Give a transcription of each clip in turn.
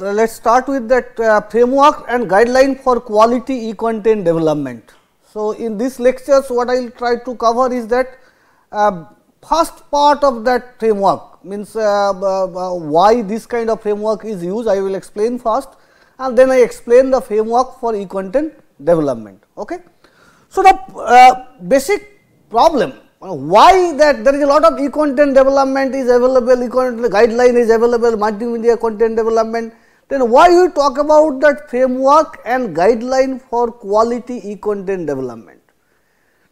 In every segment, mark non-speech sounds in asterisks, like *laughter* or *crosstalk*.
let us start with that uh, framework and guideline for quality e-content development. So, in these lectures what I will try to cover is that uh, first part of that framework means uh, why this kind of framework is used I will explain first and then I explain the framework for e-content development. Okay. So, the uh, basic problem uh, why that there is a lot of e-content development is available, e-content guideline is available, multimedia content development then why you talk about that framework and guideline for quality e-content development?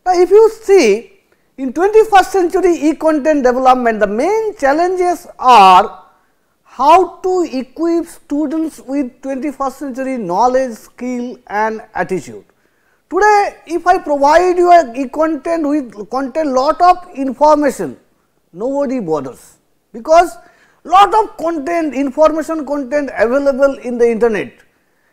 Now, if you see in 21st century e-content development, the main challenges are how to equip students with 21st century knowledge, skill and attitude. Today, if I provide you a e-content with content lot of information, nobody bothers because lot of content, information content available in the internet.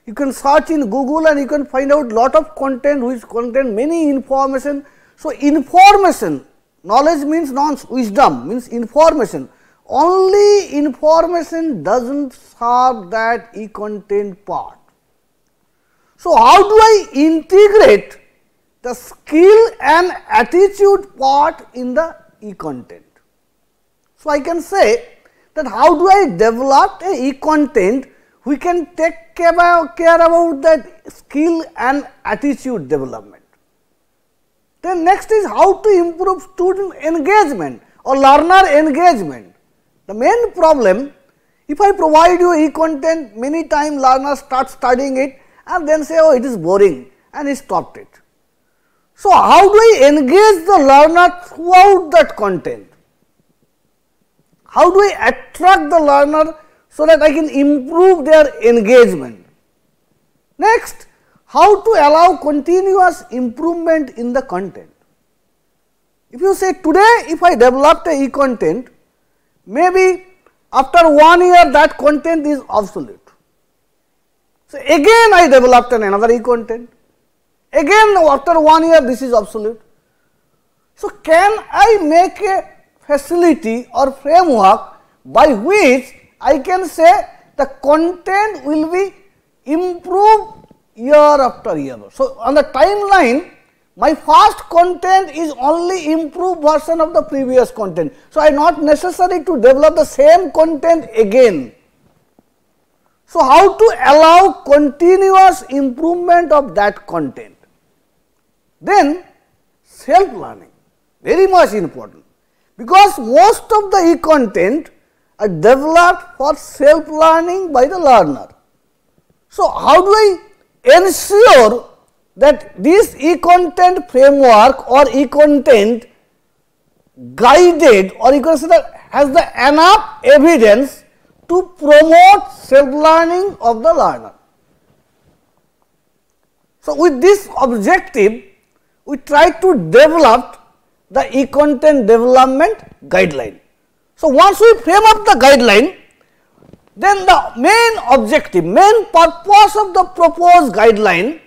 You can search in Google and you can find out lot of content which contain many information. So, information, knowledge means non wisdom means information. Only information does not serve that e content part. So, how do I integrate the skill and attitude part in the e content? So, I can say that how do I develop a e-content we can take care about, care about that skill and attitude development. Then next is how to improve student engagement or learner engagement. The main problem if I provide you e-content many times learner start studying it and then say oh it is boring and he stopped it. So, how do I engage the learner throughout that content? How do I attract the learner so that I can improve their engagement? Next, how to allow continuous improvement in the content. If you say today if I developed a e-content, maybe after one year that content is obsolete. So, again I developed an another e-content, again after one year this is obsolete. So, can I make a facility or framework by which I can say the content will be improved year after year. So, on the timeline my first content is only improved version of the previous content. So, I am not necessary to develop the same content again. So, how to allow continuous improvement of that content? Then self learning very much important because most of the e-content are developed for self-learning by the learner. So, how do I ensure that this e-content framework or e-content guided or you can say that has the enough evidence to promote self-learning of the learner. So, with this objective, we try to develop the e-content development guideline. So, once we frame up the guideline, then the main objective, main purpose of the proposed guideline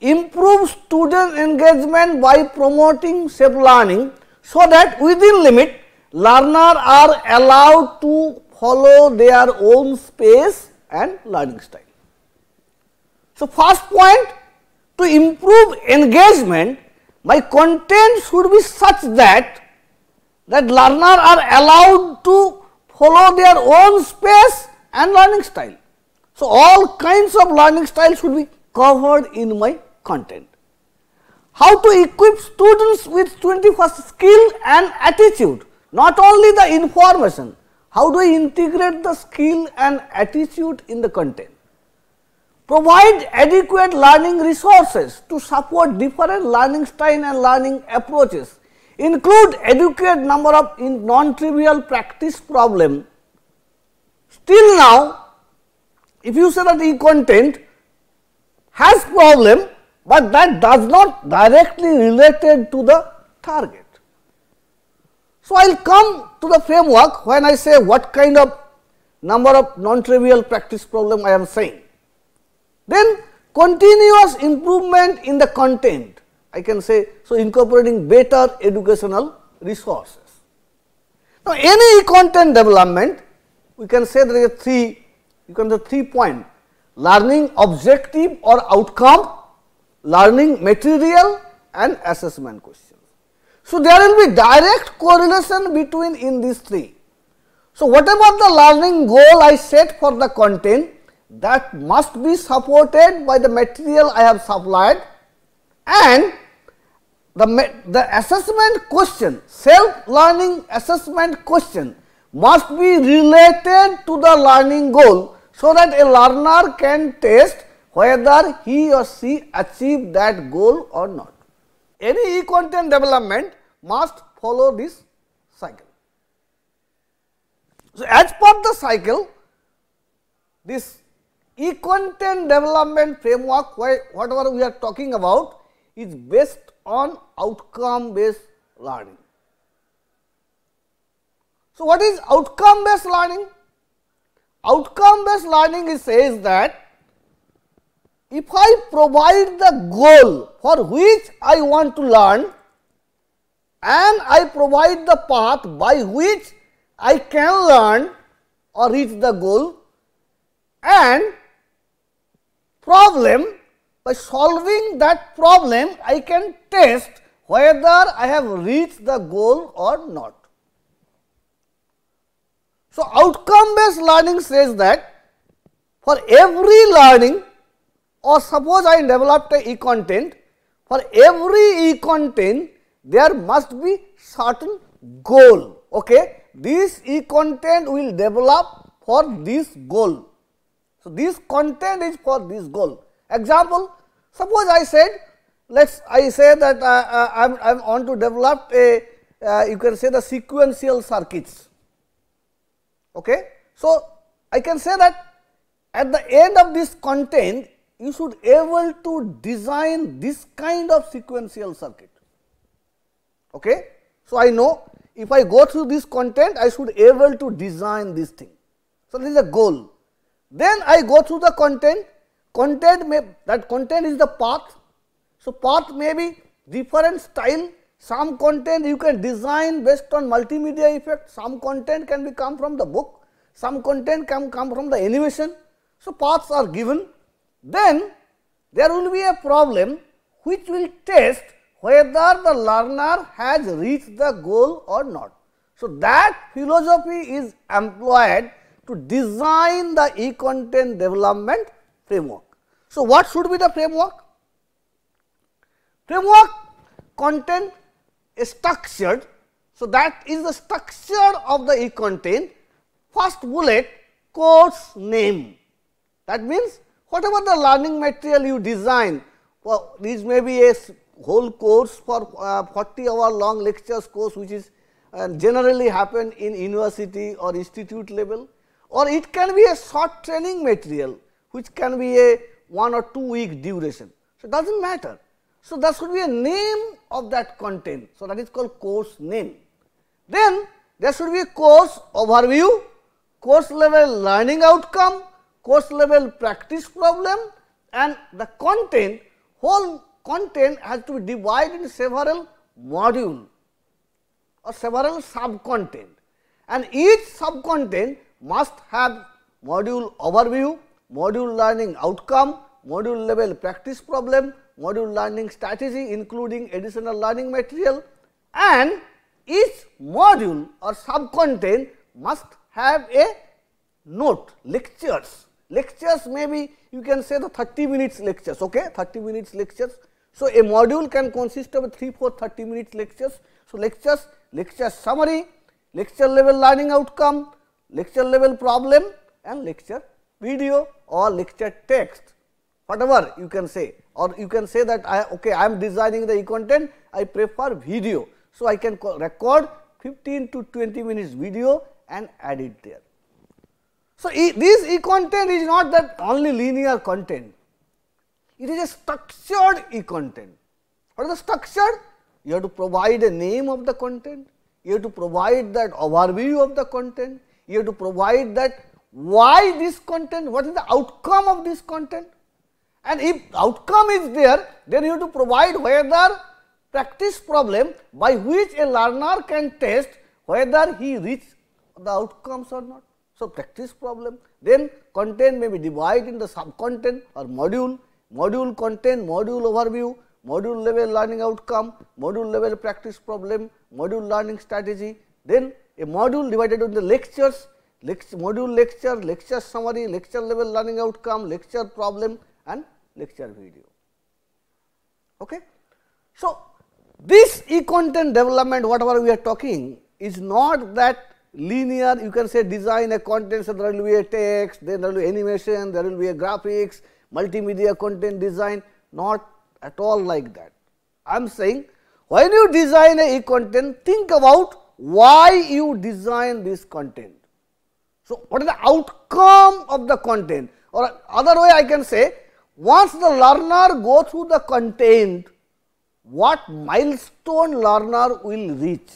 improve student engagement by promoting safe learning so that within limit learner are allowed to follow their own space and learning style. So, first point to improve engagement my content should be such that that learner are allowed to follow their own space and learning style. So, all kinds of learning styles should be covered in my content. How to equip students with 21st skill and attitude, not only the information, how do we integrate the skill and attitude in the content. Provide adequate learning resources to support different learning style and learning approaches. Include adequate number of non-trivial practice problem. Still now, if you say that e content has problem, but that does not directly related to the target. So, I will come to the framework when I say what kind of number of non-trivial practice problem I am saying. Then continuous improvement in the content, I can say, so incorporating better educational resources. Now, any content development, we can say there is a three, you can say three point, learning objective or outcome, learning material and assessment question. So, there will be direct correlation between in these three. So, whatever the learning goal I set for the content, that must be supported by the material I have supplied and the, the assessment question, self learning assessment question must be related to the learning goal so that a learner can test whether he or she achieved that goal or not. Any e-content development must follow this cycle. So, as per the cycle, this content development framework, whatever we are talking about is based on outcome based learning. So, what is outcome based learning? Outcome based learning says that if I provide the goal for which I want to learn and I provide the path by which I can learn or reach the goal and problem by solving that problem I can test whether I have reached the goal or not. So, outcome based learning says that for every learning or suppose I developed a e content for every e content there must be certain goal okay this e content will develop for this goal so, this content is for this goal. Example, suppose I said let us I say that uh, uh, I am I am on to develop a uh, you can say the sequential circuits. Okay. So, I can say that at the end of this content you should able to design this kind of sequential circuit. Okay. So, I know if I go through this content I should able to design this thing. So, this is a goal then I go through the content, content may that content is the path. So, path may be different style, some content you can design based on multimedia effect, some content can be come from the book, some content can come from the animation. So, paths are given. Then there will be a problem which will test whether the learner has reached the goal or not. So, that philosophy is employed to design the e-content development framework. So, what should be the framework? Framework content structured. So, that is the structure of the e-content. First bullet course name. That means, whatever the learning material you design, well, may be a whole course for uh, 40 hour long lectures course which is uh, generally happen in university or institute level or it can be a short training material which can be a 1 or 2 week duration. So, it does not matter. So, that should be a name of that content. So, that is called course name. Then there should be a course overview, course level learning outcome, course level practice problem and the content whole content has to be divided in several module or several sub content and each sub content must have module overview, module learning outcome, module level practice problem, module learning strategy including additional learning material and each module or subcontent must have a note lectures. Lectures may be you can say the 30 minutes lectures, okay? 30 minutes lectures. So, a module can consist of 3, 4, 30 minutes lectures. So, lectures, lecture summary, lecture level learning outcome, lecture level problem and lecture video or lecture text whatever you can say or you can say that I okay I am designing the e content I prefer video. So, I can record 15 to 20 minutes video and add it there. So, e, this e content is not that only linear content it is a structured e content. What is the structure? You have to provide a name of the content, you have to provide that overview of the content, you have to provide that why this content, what is the outcome of this content and if outcome is there then you have to provide whether practice problem by which a learner can test whether he reaches the outcomes or not. So, practice problem then content may be divided in the sub content or module, module content, module overview, module level learning outcome, module level practice problem, module learning strategy, then a module divided into lectures, lecture, module lecture, lecture summary, lecture level learning outcome, lecture problem and lecture video. Okay. So, this e content development whatever we are talking is not that linear you can say design a content. So, there will be a text, then there will be animation, there will be a graphics, multimedia content design not at all like that. I am saying when you design a e content think about why you design this content. So, what is the outcome of the content or other way I can say once the learner go through the content what milestone learner will reach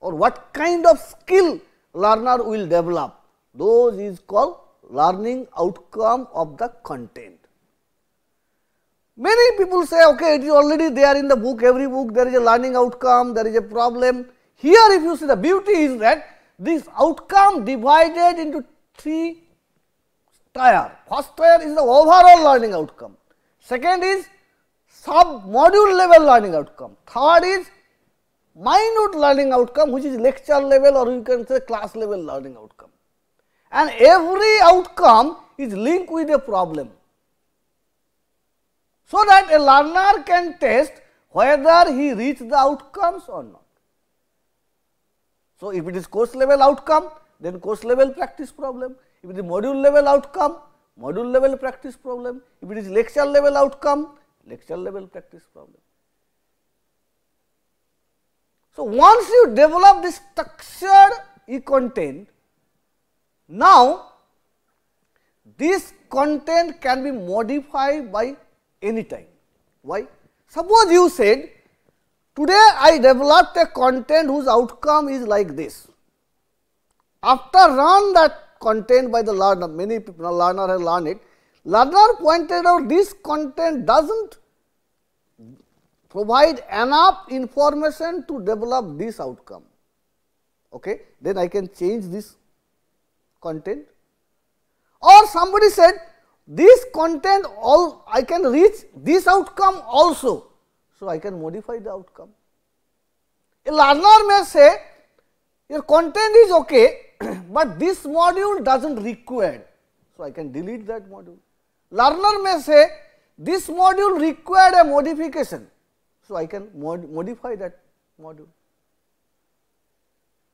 or what kind of skill learner will develop those is called learning outcome of the content. Many people say okay it is already there in the book every book there is a learning outcome there is a problem here if you see the beauty is that this outcome divided into three tier. First tier is the overall learning outcome, second is sub module level learning outcome, third is minute learning outcome which is lecture level or you can say class level learning outcome. And every outcome is linked with a problem. So that a learner can test whether he reached the outcomes or not. So, if it is course level outcome, then course level practice problem. If it is module level outcome, module level practice problem. If it is lecture level outcome, lecture level practice problem. So, once you develop this structure e content, now this content can be modified by any time. Why? Suppose you said Today I developed a content whose outcome is like this. After run that content by the learner, many people, learner has learned it, learner pointed out this content does not provide enough information to develop this outcome. Okay? Then I can change this content or somebody said this content all I can reach this outcome also so, I can modify the outcome. A learner may say your content is okay, *clears throat* but this module does not require." So, I can delete that module. Learner may say this module required a modification. So, I can mod modify that module.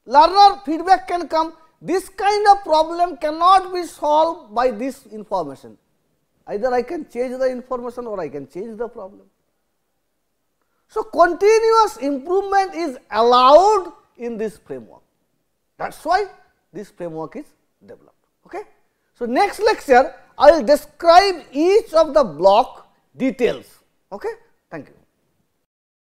Learner feedback can come this kind of problem cannot be solved by this information. Either I can change the information or I can change the problem. So, continuous improvement is allowed in this framework. That is why this framework is developed. Okay? So, next lecture I will describe each of the block details. Okay? Thank you.